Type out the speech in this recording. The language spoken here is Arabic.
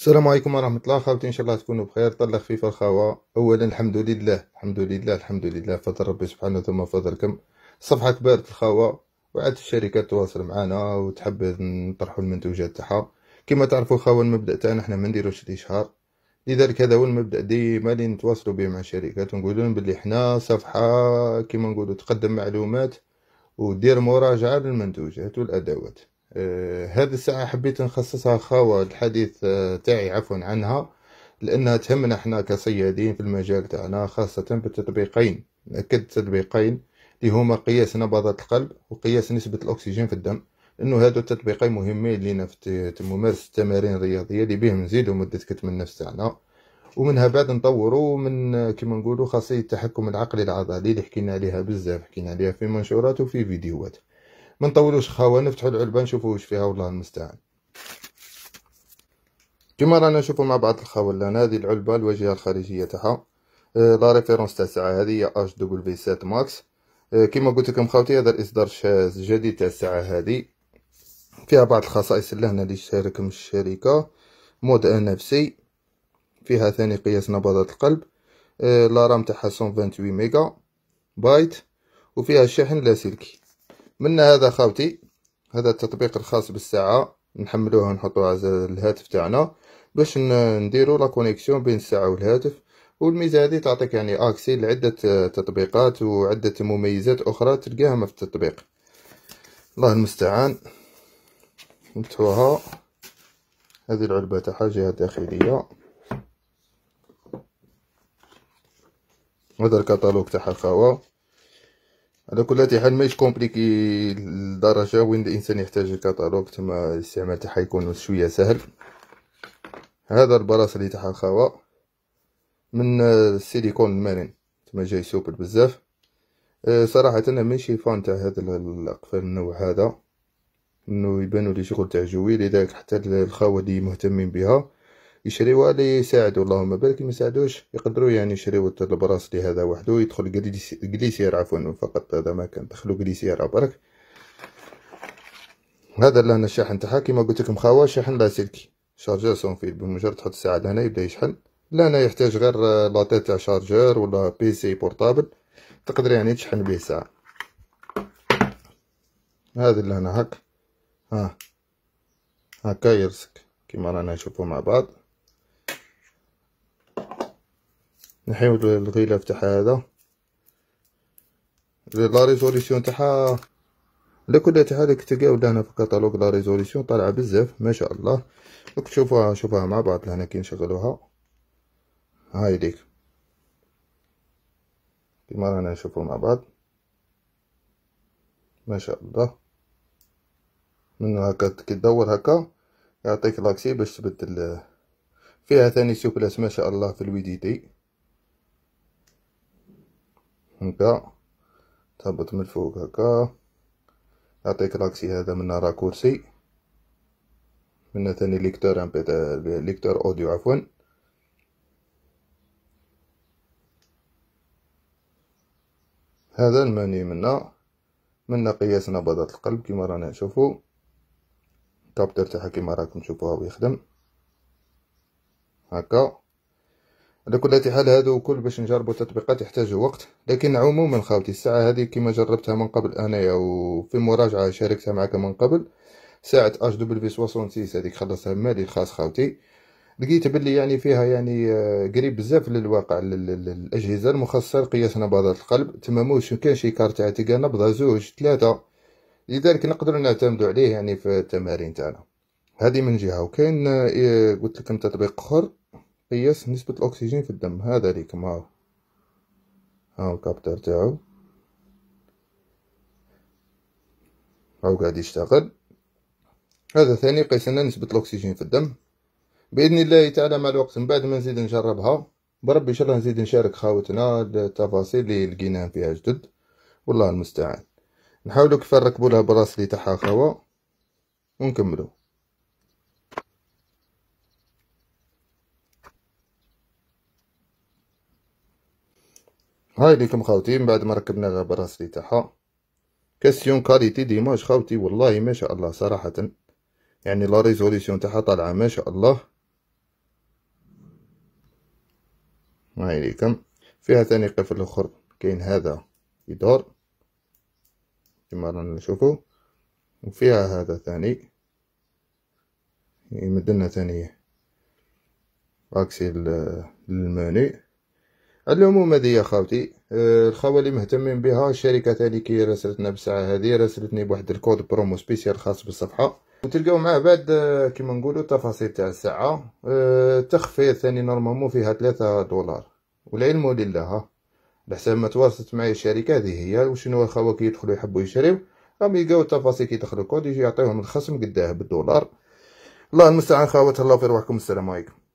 السلام عليكم ورحمة الله خالتي إن شاء الله تكونوا بخير طلع خفيفة الخاوة أولا الحمد لله الحمد لله الحمد لله فضل ربي سبحانه ثم فضلكم صفحة كبارة الخاوة وعاد الشركات تواصل معنا وتحب نطرحوا المنتوجات تاعها كما تعرفوا الخاوة المبدأ تاعنا حنا ما نديروش الإشهار لذلك هذا هو المبدأ ديما اللي نتواصلوا به مع الشركات ونقولوا لهم بلي حنا صفحة كما نقولوا تقدم معلومات ودير مراجعة للمنتوجات والأدوات آه هذه الساعة حبيت نخصصها خاوة الحديث آه تاعي عفوا عنها لأنها تهمنا احنا كصيادين في المجال تاعنا خاصة بالتطبيقين أكد تطبيقين اللي هما قياس نبضات القلب وقياس نسبة الأكسجين في الدم لأنه هادو التطبيقين مهمين لينا في ممارسة التمارين الرياضية اللي بهم نزيدو مدة كتم النفس تاعنا ومنها بعد نطوروا من كما نقولوا خاصية التحكم العقلي العضلي اللي حكينا عليها بزاف حكينا عليها في منشورات وفي فيديوهات ما نطولوش خاوه نفتحوا العلبه نشوفوا واش فيها والله المستعان كما رانا نشوفوا مع بعض الخاوه الخاولان هذه العلبه الواجهه الخارجيه تاعها أه، لا ريفيرونس تاع الساعه هذه هي اش دبليو في 7 ماكس كما قلت لكم خاوتي هذا الاصدار الجديد تاع الساعه هذه فيها بعض الخصائص لهنا اللي تشاركهم الشركه مود ان اف سي فيها ثاني قياس نبضات القلب أه، لا رام تاعها 128 ميجا بايت وفيها شاحن لاسلكي منا هذا خاوتي هذا التطبيق الخاص بالساعة نحملوه ونحطوه على الهاتف تاعنا باش نديرو لا كونيكسيون بين الساعة والهاتف والميزة هذه تعطيك يعني اكسي لعدة تطبيقات وعدة مميزات اخرى تلقاها في التطبيق الله المستعان نفتحوها هذه العلبة تاعها جهة داخلية هذا الكتالوج تاعها خاوة على كل حال ماشي كومبليكي لدرجه وين الانسان يحتاج الكتالوج تما الاستعمال تاعها يكون شويه سهل هذا البراس اللي تاعها خاوة من السيليكون المرن تما جاي سوبر بزاف أه، صراحه انا ماشي فان تاع هذا الاقفال النوع هذا انه يبانوا لي شغل تاع جوي لذلك حتى الخاوه اللي مهتمين بها يشريوها لي يساعدوا اللهم بارك ما يساعدوش يقدروا يعني يشريوا البراس هذا وحده يدخل جليسير عفوا فقط هذا ما كان دخلوا جليسير برك هذا لهنا الشاحن تاعها كيما قلت لكم خاوه شاحن لاسلكي شارجر سون فيل بمجرد تحط الساعه لهنا يبدا يشحن لهنا يحتاج غير لاطي تاع شارجر ولا بي سي بورتابل تقدر يعني تشحن به ساعه هذا اللي هنا هك ها هكا يرسك كيما رانا نشوفو مع بعض نحيو الغلاف تاع هذا لا ريزوليسيون تاعها لكل تاعها اللي تلقاو هنا في الكتالوج لا ريزوليسيون طالعه بزاف ما شاء الله دوك تشوفوها شوفوها مع بعض لهنا كي نشغلوها هاي ليك كيما رانا نشوفو مع بعض ما شاء الله من هكا كي تدور هكا يعطيك لاكسي باش تبدل فيها ثاني سوبلاس ما شاء الله في الويديتي هكا تهبط من الفوق هكا يعطيك لاكسي هذا من راكورسي من ثاني ليكتور امبي ليكتور اوديو عفوا هذا الماني منا منا قياس نبضات القلب كما رانا نشوفو كابتر تاعها كما راكم تشوفوها ويخدم هكا على كل حال هادو كل باش نجربو تطبيقات يحتاجو وقت لكن عموما خاوتي الساعه هذه كما جربتها من قبل انايا وفي مراجعه شاركتها معاك من قبل ساعه اش دبليو 66 هذيك خلصتها مالي خاص خاوتي لقيت بلي يعني فيها يعني آه، قريب بزاف للواقع للاجهزه المخصصه لقياس نبضات القلب تما موش كان شي كارت عتيقه نبضه زوج ثلاثه لذلك نقدر نعتمدو عليه يعني في التمارين تاعنا هذه من جهه وكاين آه، قلت لكم تطبيق اخر قياس نسبة الأكسجين في الدم هذا ليكم هاو هاو الكابتر تاعو هاو قاعد يشتغل هذا ثاني قيس لنا نسبة الأكسجين في الدم بإذن الله تعالى مع الوقت من بعد ما نزيد نجربها بربي إن شاء الله نزيد نشارك خاوتنا التفاصيل اللي لقيناها فيها جدد والله المستعان نحاولو كيف نركبو لها براس اللي تاعها خوا ونكملو هاي ليكم خاوتي من بعد ما ركبنا البراسلي تاعها كاستيون كاليتي ديماج خاوتي والله ما شاء الله صراحة يعني لا ريزوليسيون تاعها طالعة ما شاء الله هاي ليكم فيها ثاني قفل اخر كاين هذا يدور كما رانا نشوفو وفيها هذا ثاني يمدلنا ثاني اكسي للمنيو العموم هذه يا خاوتي الخوا آه، اللي مهتمين بها الشركه تاعي كي راسلتنا بالساعه هذه راسلتني بواحد الكود برومو سبيسيال خاص بالصفحه وتلقاو معاه بعد آه، كيما نقولوا التفاصيل تاع الساعه آه، التخفيض ثاني نورمالمون فيها 3 دولار والعلم لله لحساب ما تواصلت معايا الشركه هذه هي وشنو الخوا كي يدخلوا يحبوا يشريو راهم يلقاو التفاصيل كي يدخلوا الكود يجي يعطيوهم الخصم قداه بالدولار الله المستعان خاوات الله في روحكم السلام عليكم